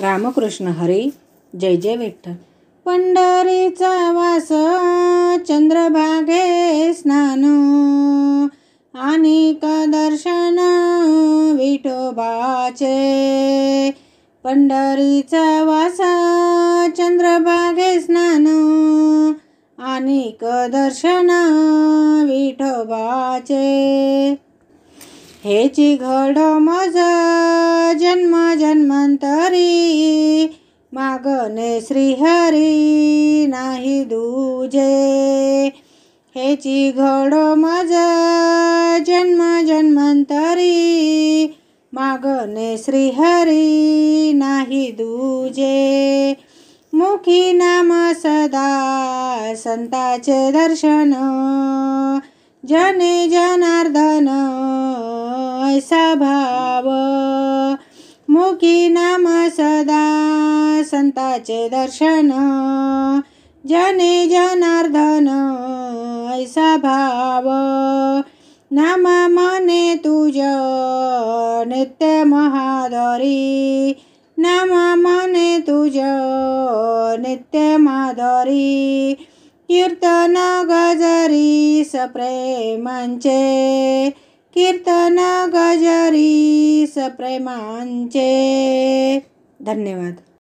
रामकृष्ण हरी जय जय विठ्ठल पंढरीचा वास चंद्रभागे स्नान आणि दर्शन विठोबाचे पंढरीचा वास चंद्रभागे स्नान आणि दर्शन विठोबाचे हेची मज जन्म जन्मांतरी मागणे श्रीहरी नाही दुजे हेची मज जन्म जन्मांतरी मागणे श्रीहरी नाही दुजे मुखी नाम सदा संताचे दर्शन जने जनार्दन मुखी नाम सदा संताचे दर्शन जने जनार्दन नाम मने तुज नित्य महादरी मने मने नित्य नित्य माधरी गजरी सप्रेम कीर्तन गजरी सप्रेमांचे धन्यवाद